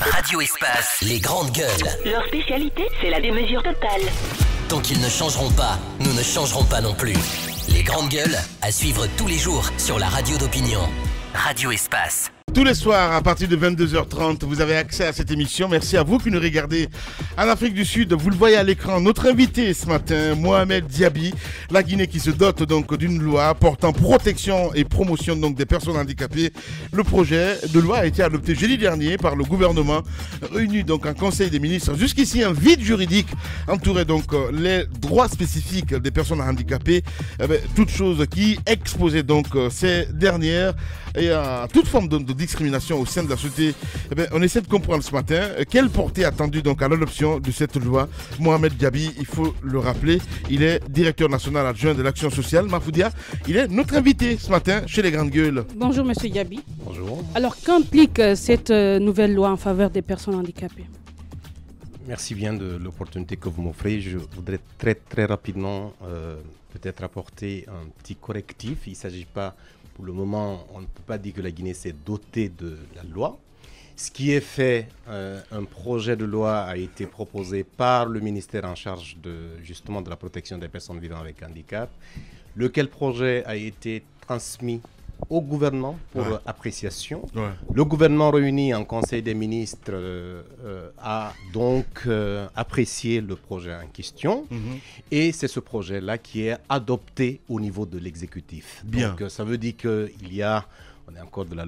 Radio Espace, les grandes gueules. Leur spécialité, c'est la démesure totale. Tant qu'ils ne changeront pas, nous ne changerons pas non plus. Les grandes gueules à suivre tous les jours sur la radio d'opinion. Radio Espace. Tous les soirs, à partir de 22h30, vous avez accès à cette émission. Merci à vous qui nous regardez en Afrique du Sud. Vous le voyez à l'écran. Notre invité ce matin, Mohamed Diaby, la Guinée qui se dote donc d'une loi portant protection et promotion donc des personnes handicapées. Le projet de loi a été adopté jeudi dernier par le gouvernement, réuni donc en Conseil des ministres. Jusqu'ici, un vide juridique entourait donc euh, les droits spécifiques des personnes handicapées. Eh ben, toutes choses qui exposaient donc euh, ces dernières et à euh, toute forme de, de discrimination au sein de la société. Eh on essaie de comprendre ce matin euh, quelle portée attendue donc à l'adoption de cette loi. Mohamed Gabi, il faut le rappeler, il est directeur national adjoint de l'action sociale. Mafoudia, il est notre invité ce matin chez les Grandes Gueules. Bonjour Monsieur Gabi. Bonjour. Alors qu'implique euh, cette euh, nouvelle loi en faveur des personnes handicapées Merci bien de l'opportunité que vous m'offrez. Je voudrais très très rapidement peut-être apporter un petit correctif. Il ne s'agit pas pour le moment, on ne peut pas dire que la Guinée s'est dotée de la loi. Ce qui est fait, euh, un projet de loi a été proposé par le ministère en charge de, justement de la protection des personnes vivant avec handicap, lequel projet a été transmis au gouvernement pour appréciation. Le gouvernement réuni en Conseil des ministres euh, euh, a donc euh, apprécié le projet en question mhm. et c'est ce projet-là qui est adopté au niveau de l'exécutif. Donc ça veut dire qu'il y a on est encore de la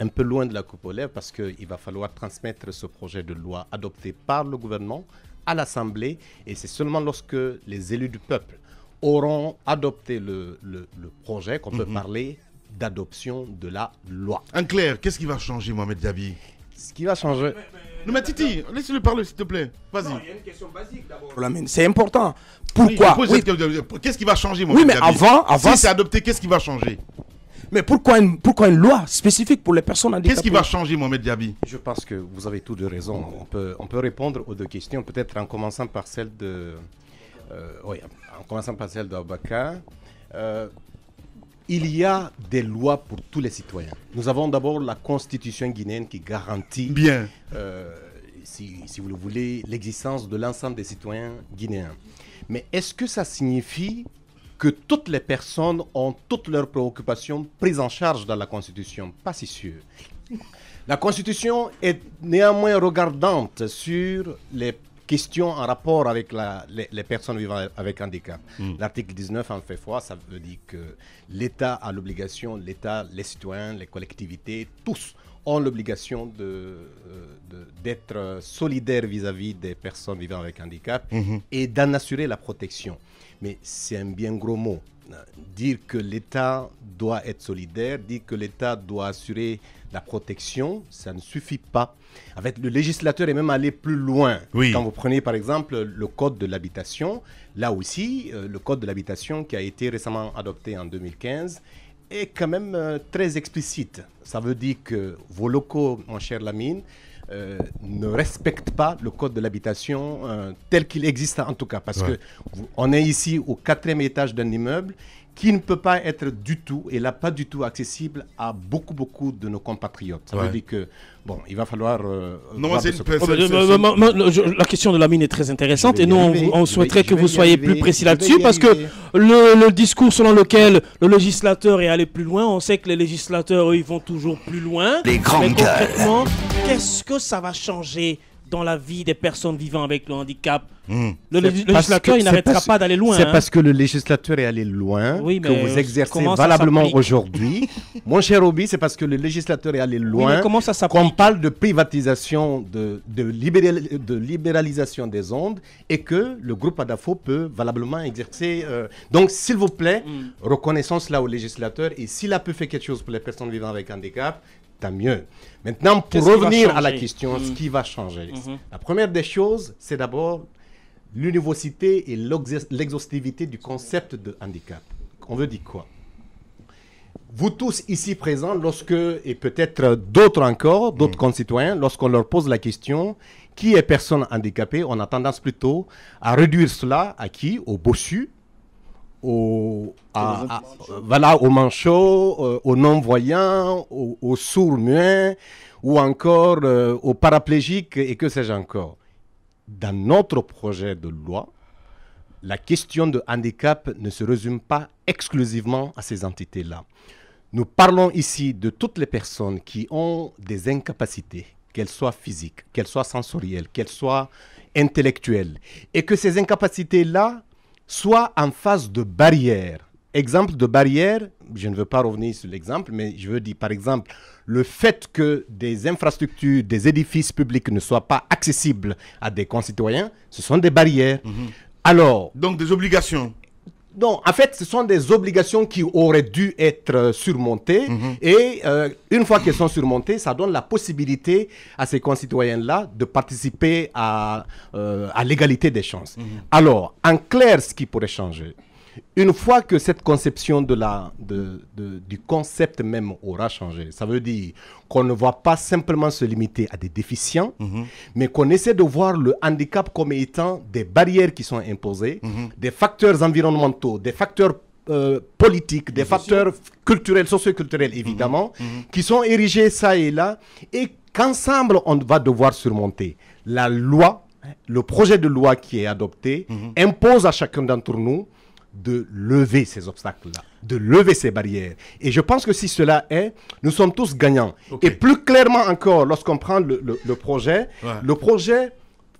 un peu loin de la coupe aux parce qu'il va falloir transmettre ce projet de loi adopté par le gouvernement à l'Assemblée et c'est seulement lorsque les élus du peuple auront adopté le, projet qu'on peut mhm. parler d'adoption de la loi. En clair, qu'est-ce qui va changer, Mohamed quest Ce qui va changer. non, mais Titi, laisse-le parler, s'il te plaît. Vas-y. Il y a une question basique d'abord. C'est important. Pourquoi Qu'est-ce qui va changer, Mohamed Oui, mais avant, avant. Si c'est adopté, qu'est-ce qui va changer mais pourquoi une, pourquoi une loi spécifique pour les personnes handicapées Qu'est-ce qui va changer, Mohamed Diaby Je pense que vous avez tous de raisons. On peut, on peut répondre aux deux questions, peut-être en commençant par celle de. Euh, oui, en commençant par celle d'Abaka. Euh, il y a des lois pour tous les citoyens. Nous avons d'abord la constitution guinéenne qui garantit, Bien. Euh, si, si, vous le voulez, l'existence de l'ensemble des citoyens guinéens. Mais est-ce que ça signifie que toutes les personnes ont toutes leurs préoccupations prises en charge dans la constitution Pas si sûr. La constitution est néanmoins regardante sur les question en rapport avec la, les, personnes vivant avec handicap. Hmm. L'article 19 en fait foi, ça veut dire que l'État a l'obligation, l'État, les citoyens, les collectivités, tous ont l'obligation d'être euh, de, d'être solidaires vis-à-vis des personnes vivant avec handicap hmm. et d'en assurer la protection. Mais c'est un bien gros mot. Dire que l'État doit être solidaire, dire que l'État doit assurer la protection, ça ne suffit pas. Avec le législateur est même allé plus loin. Oui. Quand vous prenez par exemple le code de l'habitation, là aussi, euh, le code de l'habitation qui a été récemment adopté en 2015 est quand même euh, très explicite. Ça veut dire que vos locaux, mon cher Lamine, euh, ne respectent pas le code de l'habitation tel qu'il existe en tout cas. Parce que on est ici au quatrième étage d'un immeuble qui ne peut pas être du tout, et là pas du tout accessible à beaucoup, beaucoup de nos compatriotes. Ça veut dire que, bon, il va falloir... Euh, non, c'est La question de la mine est très intéressante et nous, on, souhaiterait que vous soyez plus précis là-dessus parce que le, discours selon lequel le législateur est allé plus loin, on sait que les législateurs, eux, ils vont toujours plus loin. des grands Mais concrètement, qu'est-ce que ça va changer dans la vie des personnes vivant avec le handicap. Hmm. Le législateur, il n'arrêtera pas d'aller loin. C'est hein. parce que le législateur est allé loin oui, que vous exercez valablement aujourd'hui. Mon cher Obi, c'est parce que le législateur est allé loin Quand qu'on parle de privatisation, de, de, libéral, de, libéralisation des ondes et que le groupe ADAFO peut valablement exercer. Euh, donc, s'il vous plaît, hmm. reconnaissance là au législateur et s'il a pu faire quelque chose pour les personnes vivant avec handicap, tant mieux. Maintenant, pour revenir à la question, ce mm. qui va changer. Mm-hmm. La première des choses, c'est d'abord l'université et l'exhaustivité du concept de handicap. On veut dire quoi vous tous ici présents, lorsque, et peut-être d'autres encore, d'autres mm. concitoyens, lorsqu'on leur pose la question, qui est personne handicapée, on a tendance plutôt à réduire cela à qui Au bossu, aux, voilà, aux manchots, euh, aux non-voyants, aux, sourd sourds-muets ou encore euh, aux paraplégiques et que sais-je encore. Dans notre projet de loi, la question de handicap ne se résume pas exclusivement à ces entités-là. Nous parlons ici de toutes les personnes qui ont des incapacités, qu'elles soient physiques, qu'elles soient sensorielles, qu'elles soient intellectuelles, et que ces incapacités-là soit en phase de barrières. Exemple de barrière, je ne veux pas revenir sur l'exemple, mais je veux dire par exemple le fait que des infrastructures, des édifices publics ne soient pas accessibles à des concitoyens, ce sont des barrières. Mhm. Alors. Donc des obligations. Non, en fait, ce sont des obligations qui auraient dû être euh, surmontées. Mhm. Et euh, une fois qu'elles sont surmontées, ça donne la possibilité à ces concitoyens-là de participer à, euh, l'égalité des chances. Mhm. Alors, en clair, ce qui pourrait changer, une fois que cette conception de la, du concept même aura changé, ça veut dire qu'on ne va pas simplement se limiter à des déficients, mhm. mais qu'on essaie de voir le handicap comme étant des barrières qui sont imposées, mhm. des facteurs environnementaux, des facteurs euh, politiques, des facteurs culturels, socioculturels évidemment, mhm. qui sont érigés ça et là, et qu'ensemble on va devoir surmonter. La loi le projet de loi qui est adopté impose à chacun d'entre nous de lever ces obstacles-là, de lever ces barrières. Et je pense que si cela est, nous sommes tous gagnants. Et plus clairement encore, lorsqu'on prend le, projet, le projet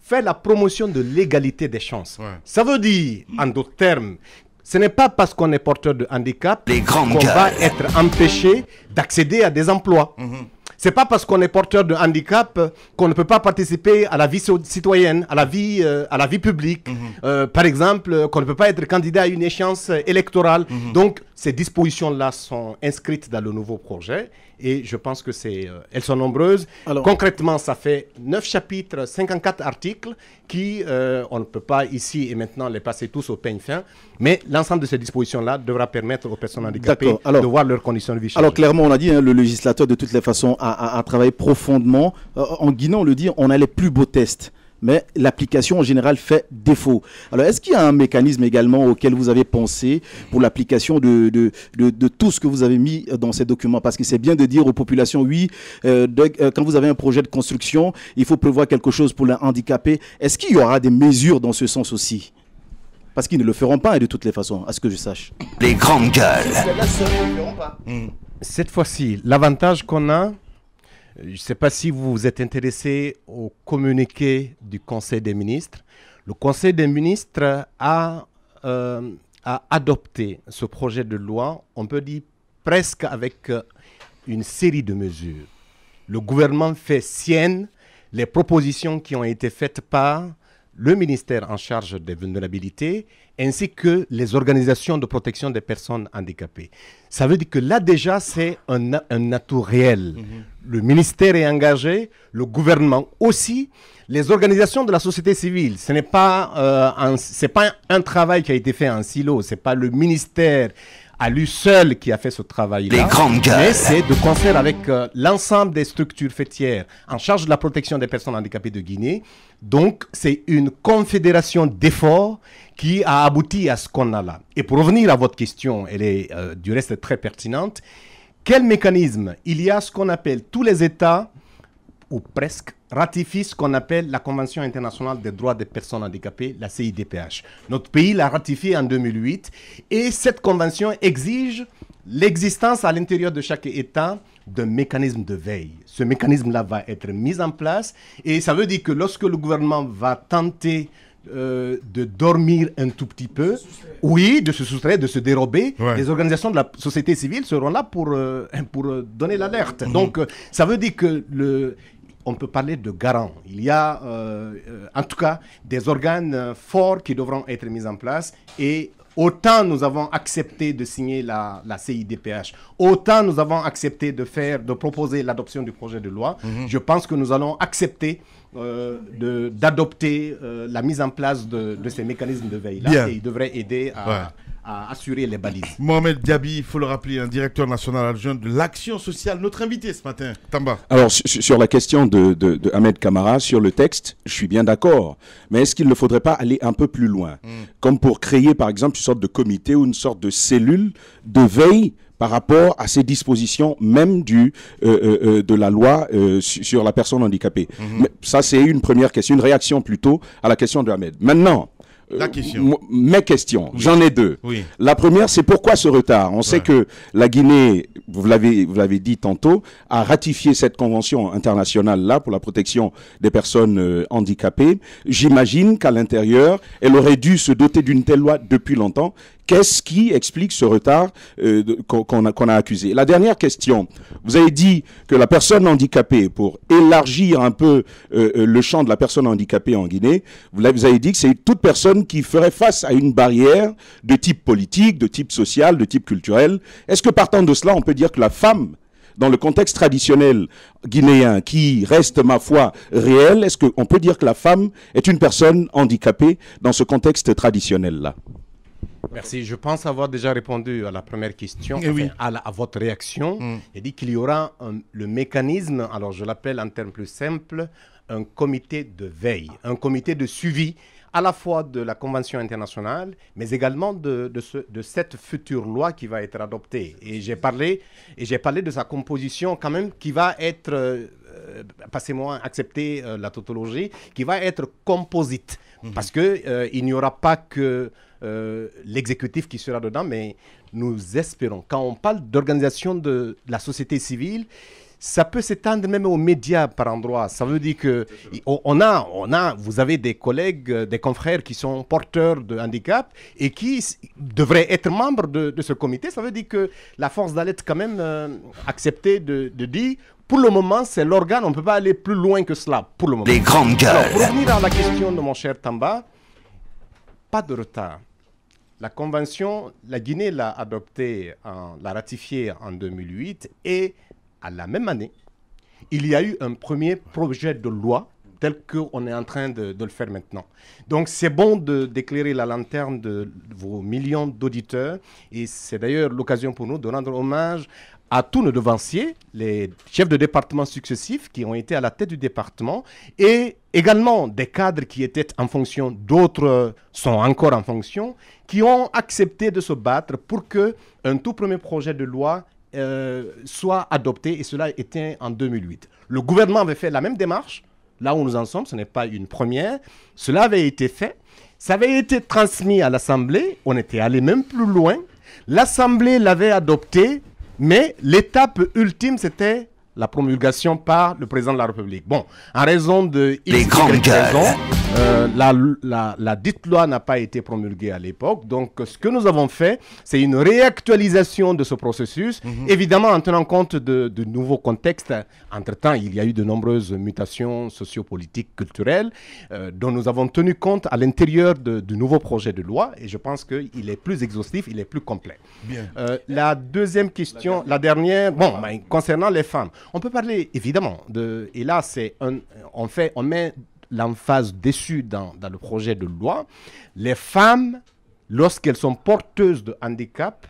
fait la promotion de l'égalité des chances. Ça veut dire, en d'autres termes, ce n'est pas parce qu'on est porteur de handicap qu'on va être empêché d'accéder à des emplois. Mm-hmm. C'est pas parce qu'on est porteur de handicap qu'on ne peut pas participer à la vie citoyenne, à la vie, euh, à la vie publique. Mhm. Euh, par exemple, qu'on ne peut pas être candidat à une échéance électorale. Mhm. Donc, ces dispositions-là sont inscrites dans le nouveau projet et je pense que c'est, euh, elles sont nombreuses. Concrètement, ça fait 9 chapitres, 54 articles qui, euh, on ne peut pas ici et maintenant les passer tous au peigne fin, mais l'ensemble de ces dispositions-là devra permettre aux personnes handicapées de voir leurs conditions de vie. Alors clairement, on a dit, hein, le législateur de toutes les façons a, travaillé profondément. Euh, en Guinée, on le dit, on a les plus beaux tests mais l'application en général fait défaut. Alors, est-ce qu'il y a un mécanisme également auquel vous avez pensé pour l'application de, de, tout ce que vous avez mis dans ces documents Parce que c'est bien de dire aux populations, oui, euh, euh, quand vous avez un projet de construction, il faut prévoir quelque chose pour les handicapés. Est-ce qu'il y aura des mesures dans ce sens aussi parce qu'ils ne le feront pas, et hein, de toutes les façons, à ce que je sache. Les grandes gueules. Cette fois-ci, l'avantage qu'on a, euh, je ne sais pas si vous vous êtes intéressé au communiqué du Conseil des ministres. Le Conseil des ministres a, euh, adopté ce projet de loi, on peut dire presque avec euh, une série de mesures. Le gouvernement fait sienne les propositions qui ont été faites par le ministère en charge des vulnérabilités ainsi que les organisations de protection des personnes handicapées. Ça veut dire que là déjà, c'est un, un, atout réel. Mhm. Le ministère est engagé, le gouvernement aussi, les organisations de la société civile. Ce n'est pas, euh, pas un travail qui a été fait en silo, ce n'est pas le ministère à lui seul qui a fait ce travail-là. Mais c'est de concert avec euh, l'ensemble des structures fêtières en charge de la protection des personnes handicapées de Guinée. Donc, c'est une confédération d'efforts qui a abouti à ce qu'on a là. Et pour revenir à votre question, elle est euh, du reste très pertinente. Quel mécanisme Il y a ce qu'on appelle tous les États ou presque, ratifie ce qu'on appelle la Convention internationale des droits des personnes handicapées, la CIDPH. Notre pays l'a ratifiée en 2008 et cette convention exige l'existence à l'intérieur de chaque État d'un mécanisme de veille. Ce mécanisme-là va être mis en place et ça veut dire que lorsque le gouvernement va tenter euh, de dormir un tout petit peu, oui, de se soustraire, de se dérober, les organisations de la société civile seront là pour, euh, pour euh, donner l'alerte. Mhm. Donc ça veut dire que le, on peut parler de garant. Il y a euh, en tout cas des organes euh, forts qui devront être mis en place et Autant nous avons accepté de signer la, CIDPH, autant nous avons accepté de faire, de proposer l'adoption du projet de loi. Mhm. Je pense que nous allons accepter euh, d'adopter la mise en place de, ces mécanismes de veille et il devrait aider à, à assurer les balises. Mohamed Diaby, il faut le rappeler, un directeur national adjoint de l'action sociale, notre invité ce matin, Tamba. Alors, sur la question de, Ahmed Kamara, sur le texte, je suis bien d'accord. Mais est-ce qu'il ne faudrait pas aller un peu plus loin hmm. Comme pour créer, par exemple, une sorte de comité ou une sorte de cellule de veille par rapport à ces dispositions même du, euh, euh, euh, de la loi sur la personne handicapée. Hmm. ça, c'est une première question, une réaction plutôt à la question de Ahmed. Maintenant, euh, la question. Mes questions, j'en ai deux. La première, c'est pourquoi ce retard On sait que la Guinée, vous l'avez, vous l'avez dit tantôt, a ratifié cette convention internationale-là pour la protection des personnes euh, handicapées. J'imagine qu'à l'intérieur, elle aurait dû se doter d'une telle loi depuis longtemps Qu'est-ce qui explique ce retard euh, qu'on a, accusé La dernière question, vous avez dit que la personne handicapée, pour élargir un peu euh, euh, le champ de la personne handicapée en Guinée, vous avez dit que c'est toute personne qui ferait face à une barrière de type politique, de type social, de type culturel. Est-ce que partant de cela, on peut dire que la femme dans le contexte traditionnel guinéen qui reste, ma foi, réel, est-ce qu'on peut dire que la femme est une personne handicapée dans ce contexte traditionnel-là Merci. Je pense avoir déjà répondu à la première question, eh oui. à, votre réaction. Mm. Il dit qu'il y aura le mécanisme, alors je l'appelle en termes plus simples, un comité de veille, un comité de suivi à la fois de la Convention internationale, mais également de, de cette future loi qui va être adoptée. Et j'ai parlé, et j'ai parlé de sa composition quand même qui va être, euh, passez-moi accepter euh, la tautologie, qui va être composite. Mm-hmm. Parce qu'il euh, il n'y aura pas que euh, l'exécutif qui sera dedans, mais nous espérons. Quand on parle d'organisation de la société civile, ça peut s'étendre même aux médias par endroits. Ça veut dire que on a, on a, vous avez des collègues, euh, des confrères qui sont porteurs de handicap et qui devraient être membres de, ce comité. Ça veut dire que la force d'aller quand même euh, de, dire, pour le moment, c'est l'organe, on ne peut pas aller plus loin que cela, pour le moment. Des grandes gueules. pour revenir à la question de mon cher Tamba, pas de retard. La convention, la Guinée l'a adoptée, l'a ratifiée en 2008 et à la même année, il y a eu un premier projet de loi tel qu'on est en train de, le faire maintenant. Donc c'est bon d'éclairer la lanterne de vos millions d'auditeurs et c'est d'ailleurs l'occasion pour nous de rendre hommage à tous nos devanciers, les chefs de département successifs qui ont été à la tête du département et également des cadres qui étaient en fonction, d'autres sont encore en fonction, qui ont accepté de se battre pour que un tout premier projet de loi euh, soit adopté et cela était en 2008. Le gouvernement avait fait la même démarche là où nous en sommes, ce n'est pas une première. Cela avait été fait. Ça avait été transmis à l'Assemblée. On était allé même plus loin. L'Assemblée l'avait adopté, mais l'étape ultime, c'était la promulgation par le président de la République. Bon, en raison de... Les grandes raisons, euh, la, la, dite loi n'a pas été promulguée à l'époque. Donc, ce que nous avons fait, c'est une réactualisation de ce processus, mhm. évidemment en tenant compte de, nouveaux contextes. Entre-temps, il y a eu de nombreuses mutations sociopolitiques, culturelles, euh, dont nous avons tenu compte à l'intérieur du nouveau projet de loi. Et je pense qu'il est plus exhaustif, il est plus complet. Bien. Euh, la deuxième question, la dernière, bon, concernant les femmes, on peut parler évidemment de. Et là, c'est on fait, on met l'emphase déçue dans, dans, le projet de loi, les femmes, lorsqu'elles sont porteuses de handicap,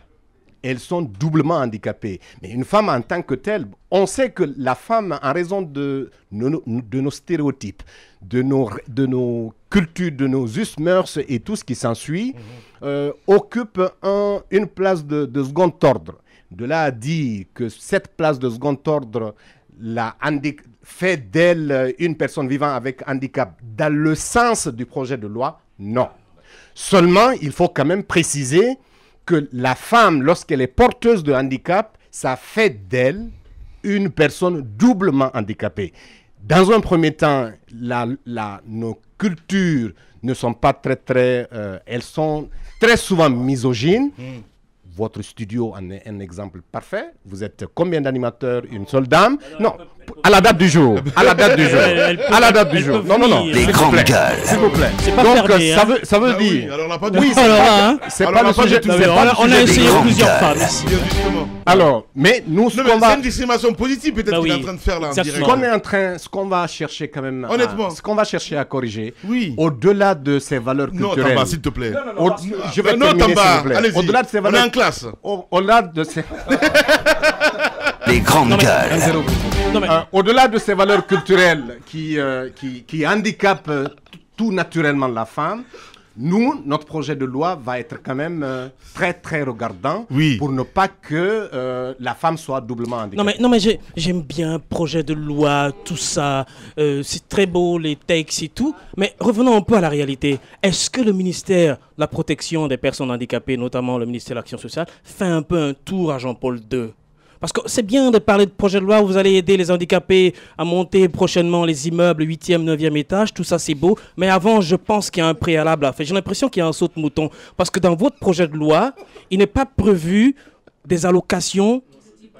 elles sont doublement handicapées. Mais une femme en tant que telle, on sait que la femme, en raison de, nos, de nos stéréotypes, de nos, de nos cultures, de nos us, mœurs et tout ce qui s'ensuit, mhm. euh, occupe un, une place de, de second ordre. De là à dire que cette place de second ordre la fait d'elle euh, une personne vivant avec handicap dans le sens du projet de loi Non. Seulement, il faut quand même préciser que la femme, lorsqu'elle est porteuse de handicap, ça fait d'elle une personne doublement handicapée. Dans un premier temps, la, la, nos cultures ne sont pas très, très... Euh, elles sont très souvent misogynes. Hmm votre studio en est un exemple parfait. Vous êtes combien d'animateurs Une seule dame Non, à la date du jour. À la date du jour. à la date du jour. Non, non, non. Les grandes gueules. S'il vous plaît. Donc, ça hein. veut, ça veut dire. Oui, c'est pas, le sujet. On a essayé plusieurs femmes. Alors, mais nous, ce qu'on va. C'est une discrimination positive, peut-être bah qu'on est en train de faire là. Ce qu'on est en train, ce qu'on va chercher quand même. Honnêtement. Ce qu'on va chercher à corriger. Oui. Au-delà de ces valeurs culturelles. Non, Tamba, s'il te plaît. non vais euh, non s'il vous Au-delà de ces valeurs. On est en classe. Au-delà de ces. grandes euh, Au-delà de ces valeurs culturelles qui, euh, qui, handicapent euh, tout naturellement la femme, nous, notre projet de loi va être quand même très, très regardant pour ne pas que la femme soit doublement handicapée. Non, mais, non, mais j'aime bien bien projet de loi, tout ça. c'est très beau, les textes et tout. Mais revenons un peu à la réalité. Est-ce que le ministère de la protection des personnes handicapées, notamment le ministère de l'Action sociale, fait un peu un tour à Jean-Paul II parce que c'est bien de parler de projet de loi où vous allez aider les handicapés à monter prochainement les immeubles 8e, 9e étage, tout ça c'est beau. Mais avant, je pense qu'il y a un préalable à faire. J'ai l'impression qu'il y a un saut de mouton. Parce que dans votre projet de loi, il n'est pas prévu des allocations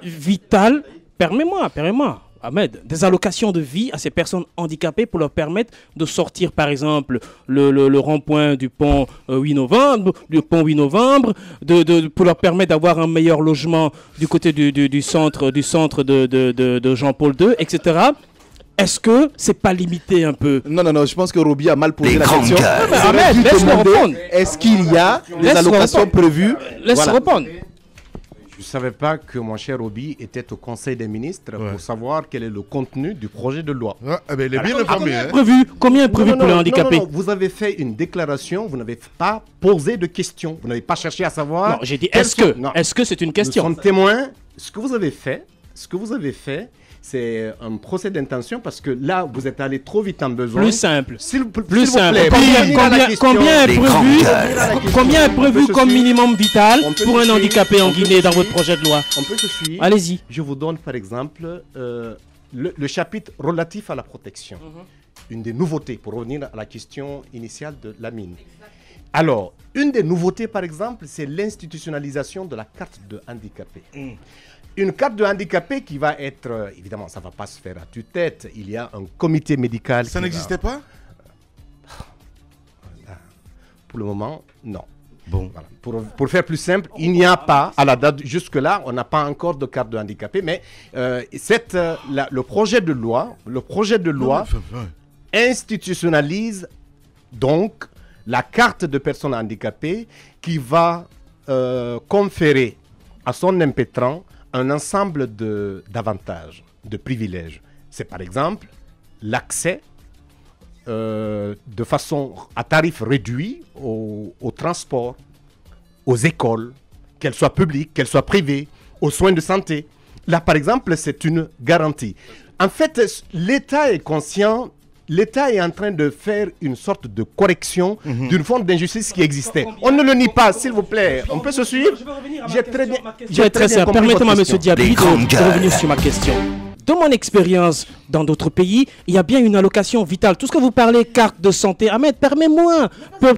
vitales. Permets-moi, permets-moi. Ahmed, des allocations de vie à ces personnes handicapées pour leur permettre de sortir, par exemple, le, le, rond-point du pont 8 euh, novembre, du pont 8 novembre, de, pour leur permettre d'avoir un meilleur logement du côté du, centre, du centre de, Jean-Paul II, etc. Est-ce que c'est pas limité un peu Non, non, non, je pense que Roby a mal posé la question. répondre Est-ce qu'il y a des allocations prévues Laisse répondre je ne savais pas que mon cher Obi était au Conseil des ministres pour savoir quel est le contenu du projet de loi. Eh ben, est bien hein. Combien est prévu, pour les handicapés Vous avez fait une déclaration, vous n'avez pas posé de questions, vous n'avez pas cherché à savoir. Non, j'ai dit est-ce que, est-ce que c'est une question Nous sommes témoin. Ce que vous avez fait, ce que vous avez fait, c'est un procès d'intention parce que là, vous êtes allé trop vite en besoin. Plus simple. Plus, simple. combien, combien, est prévu, combien prévu comme minimum vital pour un handicapé en Guinée dans votre projet de loi On peut se suivre. Allez-y. Je vous donne par exemple euh, le, chapitre relatif à la protection. Mhm. Une des nouveautés pour revenir à la question initiale de la mine. Alors, une des nouveautés, par exemple, c'est l'institutionnalisation de la carte de handicapé. Mm. Une carte de handicapé qui va être, euh, évidemment, ça ne va pas se faire à tue-tête. Il y a un comité médical. Ça n'existait pas ah, Pour le moment, non. Bon. Pour, faire plus simple, il n'y a pas, à la date jusque-là, on n'a pas encore de carte de handicapé, mais euh, euh, le projet de loi, le projet de loi institutionnalise donc la carte de personne handicapée qui va conférer à son impétrant un ensemble d'avantages, de, privilèges. C'est par exemple l'accès euh, de façon à tarif réduit aux au transport, aux écoles, qu'elles soient publiques, qu'elles soient privées, aux soins de santé. Là, par exemple, c'est une garantie. En fait, l'État est conscient l'État est en train de faire une sorte de correction mhm. d'une forme d'injustice qui existait. On ne le nie pas, s'il vous plaît. On peut se suivre J'ai très bien. J'ai très, bien. Permettez-moi, monsieur Diaby, de revenir sur ma question. Dans mon expérience dans d'autres pays, il y a bien une allocation vitale. Tout ce que vous parlez, carte de santé, Ahmed, permets-moi,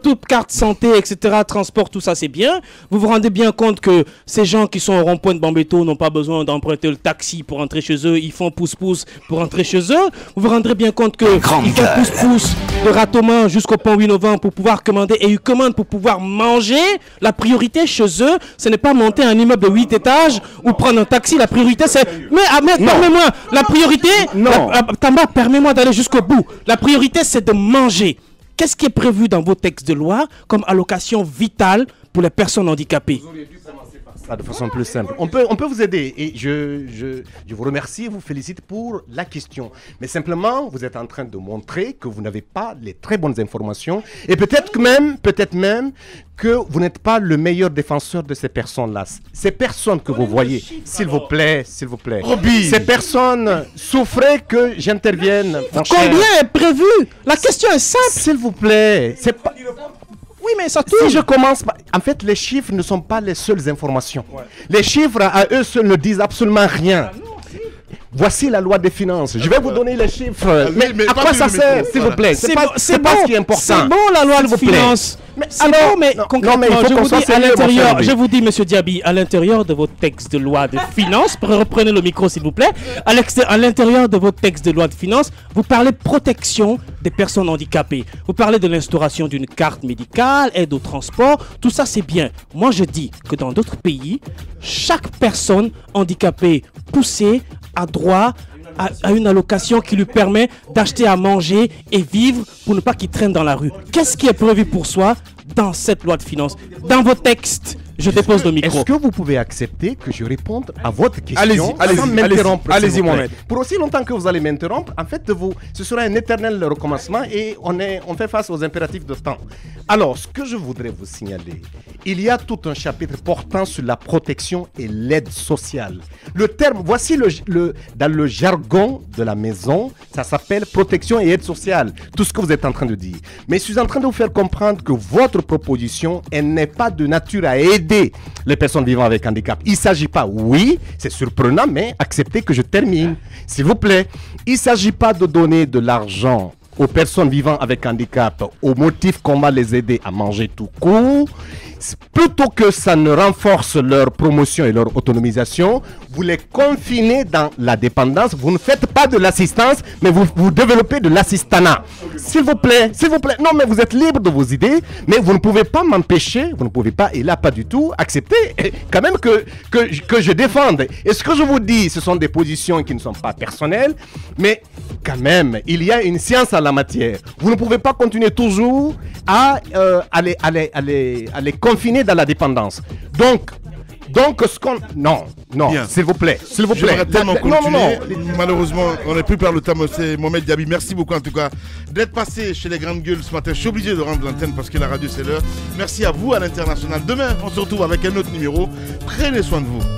toute carte santé, etc., transport, tout ça, c'est bien. Vous vous rendez bien compte que ces gens qui sont au rond-point de Bambeto n'ont pas besoin d'emprunter le taxi pour entrer chez eux, ils font pouce-pouce pour entrer chez eux. Vous vous rendrez bien compte ils font pouce-pouce de Ratoman jusqu'au pont 8 novembre pour pouvoir commander et ils commandent pour pouvoir manger. La priorité chez eux, ce n'est pas monter un immeuble de 8 étages ou prendre un taxi. La priorité, c'est... Mais Ahmed, permets-moi, la priorité, non. Tamba, permets-moi d'aller jusqu'au bout. La priorité, c'est de manger. Qu'est-ce qui est prévu dans vos textes de loi comme allocation vitale pour les personnes handicapées ah, de façon plus simple. On peut, on peut vous aider et je, je, vous remercie et vous félicite pour la question. Mais simplement, vous êtes en train de montrer que vous n'avez pas les très bonnes informations et peut-être même, peut-être même que vous n'êtes pas le meilleur défenseur de ces personnes-là. Ces personnes que vous voyez, s'il vous plaît, s'il vous plaît. Ces personnes souffraient que j'intervienne. Combien est prévu La question est simple. S'il vous plaît. C'est pas mais Si je commence par... En fait, les chiffres ne sont pas les seules informations. Les chiffres à eux seuls ne disent absolument rien. Ah, voici la loi des finances. Je vais vous donner les chiffres. mais, à quoi ça sert, s'il vous plaît C'est pas, ce qui important. C'est bon la loi des finances. Mais, alors, mais concrètement, je vous dis à l'intérieur, je vous dis, Monsieur Diaby, à l'intérieur de vos textes de loi de finances, reprenez le micro s'il vous plaît. À l'intérieur de vos textes de loi de finances, vous parlez protection des personnes handicapées. Vous parlez de l'instauration d'une carte médicale, aide au transport. Tout ça, c'est bien. Moi, je dis que dans d'autres pays, chaque personne handicapée poussée a droit à, une allocation qui lui permet d'acheter à manger et vivre pour ne pas qu'il traîne dans la rue. Qu'est-ce qui est prévu pour soi dans cette loi de finances, dans vos textes je dépose le micro. Est-ce que vous pouvez accepter que je réponde à votre question Allez-y, allez-y, allez Pour aussi longtemps que vous allez m'interrompre, en fait, vous, ce sera un éternel recommencement et on, est, on fait face aux impératifs de temps. Alors, ce que je voudrais vous signaler, il y a tout un chapitre portant sur la protection et l'aide sociale. Le terme, voici le, dans le jargon de la maison, ça s'appelle protection et aide sociale, tout ce que vous êtes en train de dire. Mais je suis en train de vous faire comprendre que votre proposition, elle n'est pas de nature à aider les personnes vivant avec handicap. Il ne s'agit pas, oui, c'est surprenant, mais acceptez que je termine, s'il vous plaît. Il ne s'agit pas de donner de l'argent aux personnes vivant avec handicap au motif qu'on va les aider à manger tout court, plutôt que ça ne renforce leur promotion et leur autonomisation, vous les confinez dans la dépendance, vous ne faites pas de l'assistance, mais vous, vous développez de l'assistanat. S'il vous plaît, s'il vous plaît, non mais vous êtes libre de vos idées, mais vous ne pouvez pas m'empêcher, vous ne pouvez pas, et là pas du tout, accepter quand même que, que, que je défende. Et ce que je vous dis, ce sont des positions qui ne sont pas personnelles, mais quand même, il y a une science à la matière. Vous ne pouvez pas continuer toujours à, aller, euh, aller, les, aller confiner dans la dépendance. Donc, donc, ce qu'on. Non, non, s'il vous plaît. S'il vous plaît. tellement continuer. Malheureusement, on n'est plus par le temps, c'est Mohamed Diaby. Merci beaucoup, en tout cas, d'être passé chez les Grandes Gueules ce matin. Je suis obligé de rendre l'antenne parce que la radio, c'est l'heure. Merci à vous, à l'international. Demain, on se retrouve avec un autre numéro. Prenez soin de vous.